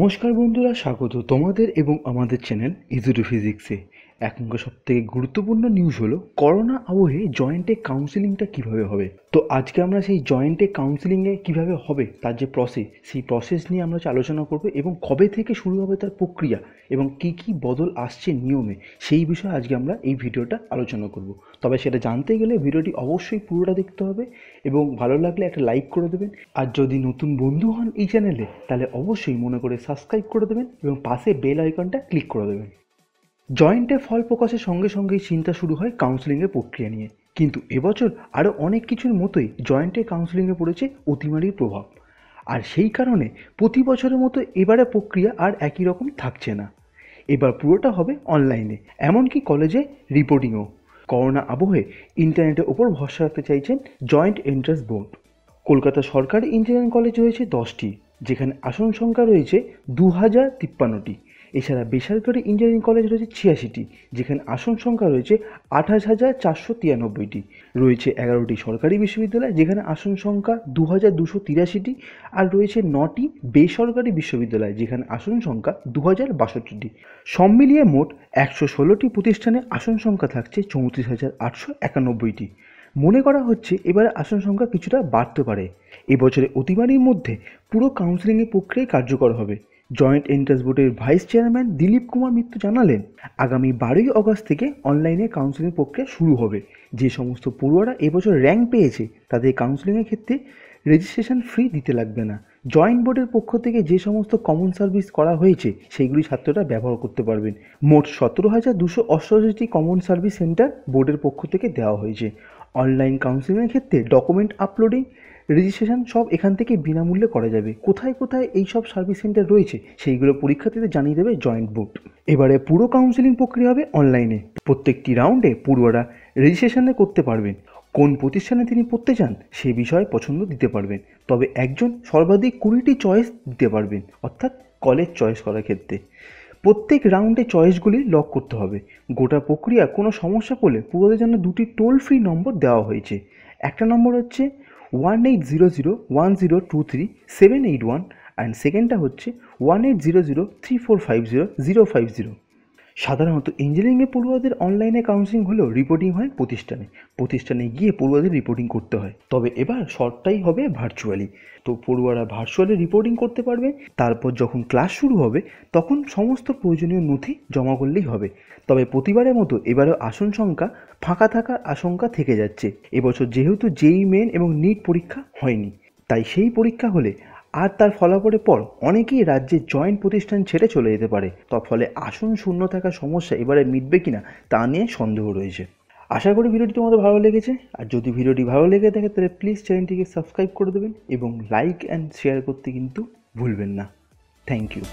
নমস্কার বন্ধুরা স্বাগত তোমাদের এবং আমাদের চ্যানেল ইজি টু ফিজিক্সে এখনকার সব থেকে গুরুত্বপূর্ণ নিউজ হলো করোনা আবহে জয়েন্টে কাউন্সিলিংটা কিভাবে হবে তো আজকে আমরা সেই জয়েন্টে কাউন্সিলিংয়ে কিভাবে হবে তার যে প্রসেস সেই প্রসেস নিয়ে আমরা আলোচনা করব এবং কবে থেকে শুরু হবে তার প্রক্রিয়া এবং কি কি বদল আসছে নিয়মে সেই বিষয়ে আজকে আমরা এই ভিডিওটা আলোচনা করব তবে সেটা জানতে গেলে ভিডিওটি অবশ্যই পুরোটা দেখতে হবে এবং ভালো লাগলে একটা লাইক করে দেবেন আর যদি নতুন বন্ধু হন এই চ্যানেলে তাহলে অবশ্যই মনে করে সাবস্ক্রাইব করে দেবেন এবং পাশে বেল আইকনটা ক্লিক করে দেবেন জয়েন্টে ফল প্রকাশের সঙ্গে সঙ্গেই চিন্তা শুরু হয় কাউন্সেলিংয়ের প্রক্রিয়া নিয়ে কিন্তু এবছর আরও অনেক কিছুর মতোই জয়েন্টে কাউন্সেলিংয়ে পড়েছে অতিমারির প্রভাব আর সেই কারণে প্রতি বছরের মতো এবারে প্রক্রিয়া আর একই রকম থাকছে না এবার পুরোটা হবে অনলাইনে এমনকি কলেজে রিপোর্টিংও করোনা আবহে ইন্টারনেটের ওপর ভরসা রাখতে চাইছেন জয়েন্ট এন্ট্রান্স বোর্ড কলকাতা সরকারি ইঞ্জিনিয়ারিং কলেজ রয়েছে দশটি যেখানে আসন সংখ্যা রয়েছে দু হাজার তিপ্পান্নটি এছাড়া বেসরকারি ইঞ্জিনিয়ারিং কলেজ রয়েছে ছিয়াশিটি যেখানে আসন সংখ্যা রয়েছে আঠাশ হাজার চারশো তিরানব্বইটি রয়েছে এগারোটি সরকারি বিশ্ববিদ্যালয় যেখানে আসন সংখ্যা দু হাজার দুশো তিরাশিটি আর রয়েছে নটি বেসরকারি বিশ্ববিদ্যালয় যেখানে আসন সংখ্যা দু হাজার বাষট্টিটি সব মিলিয়ে মোট একশো ষোলোটি প্রতিষ্ঠানে আসন সংখ্যা থাকছে চৌত্রিশ হাজার আটশো একানব্বইটি মনে করা হচ্ছে এবারে আসন সংখ্যা কিছুটা বাড়তে পারে এবছরে অতিমারির মধ্যে পুরো কাউন্সিলিংয়ের প্রক্রিয়াই কার্যকর হবে জয়েন্ট এন্ট্রান্স বোর্ডের ভাইস চেয়ারম্যান দিলীপ কুমার মিত্র জানালেন আগামী বারোই অগস্ট থেকে অনলাইনে কাউন্সেলিং প্রক্রিয়া শুরু হবে যে সমস্ত পড়ুয়ারা এবছর র্যাঙ্ক পেয়েছে তাদের কাউন্সেলিংয়ের ক্ষেত্রে রেজিস্ট্রেশন ফ্রি দিতে লাগবে না জয়েন্ট বোর্ডের পক্ষ থেকে যে সমস্ত কমন সার্ভিস করা হয়েছে সেইগুলি ছাত্ররা ব্যবহার করতে পারবেন মোট সতেরো হাজার দুশো অষ্টটি কমন সার্ভিস সেন্টার বোর্ডের পক্ষ থেকে দেওয়া হয়েছে অনলাইন কাউন্সেলিংয়ের ক্ষেত্রে ডকুমেন্ট আপলোডিং রেজিস্ট্রেশন সব এখান থেকে বিনামূল্যে করা যাবে কোথায় কোথায় এই সব সার্ভিস সেন্টার রয়েছে সেইগুলো পরীক্ষার্থীদের জানিয়ে দেবে জয়েন্ট বোর্ড এবারে পুরো কাউন্সিলিং প্রক্রিয়া হবে অনলাইনে প্রত্যেকটি রাউন্ডে পড়ুয়ারা রেজিস্ট্রেশনে করতে পারবেন কোন প্রতিষ্ঠানে তিনি পড়তে চান সে বিষয়ে পছন্দ দিতে পারবেন তবে একজন সর্বাধিক কুড়িটি চয়েস দিতে পারবেন অর্থাৎ কলেজ চয়েস করার ক্ষেত্রে প্রত্যেক রাউন্ডে চয়েসগুলি লক করতে হবে গোটা প্রক্রিয়া কোনো সমস্যা পড়লে পুরোদের জন্য দুটি টোল ফ্রি নম্বর দেওয়া হয়েছে একটা নম্বর হচ্ছে one eight zero zero one zero two three seven eight one and সেকেন্ডটা হচ্ছে one eight zero zero three four five zero zero five zero সাধারণত ইঞ্জিনিয়ারিংয়ে পড়ুয়াদের অনলাইনে কাউন্সিলিং হলেও রিপোর্টিং হয় প্রতিষ্ঠানে প্রতিষ্ঠানে গিয়ে পড়ুয়াদের রিপোর্টিং করতে হয় তবে এবার শর্টটাই হবে ভার্চুয়ালি তো পড়ুয়ারা ভার্চুয়ালি রিপোর্টিং করতে পারবে তারপর যখন ক্লাস শুরু হবে তখন সমস্ত প্রয়োজনীয় নথি জমা করলেই হবে তবে প্রতিবারের মতো এবারও আসন সংখ্যা ফাঁকা থাকার আশঙ্কা থেকে যাচ্ছে এবছর যেহেতু জেই মেন এবং নিট পরীক্ষা হয়নি তাই সেই পরীক্ষা হলে আর তার ফলাফলের পর অনেকেই রাজ্যে জয়েন্ট প্রতিষ্ঠান ছেড়ে চলে যেতে পারে তার ফলে আসন শূন্য থাকা সমস্যা এবারে মিটবে কিনা তা নিয়ে সন্দেহ রয়েছে আশা করি ভিডিওটি তোমাদের ভালো লেগেছে আর যদি ভিডিওটি ভালো লেগে থাকে তাহলে প্লিজ চ্যানেলটিকে সাবস্ক্রাইব করে দেবেন এবং লাইক অ্যান্ড শেয়ার করতে কিন্তু ভুলবেন না থ্যাংক ইউ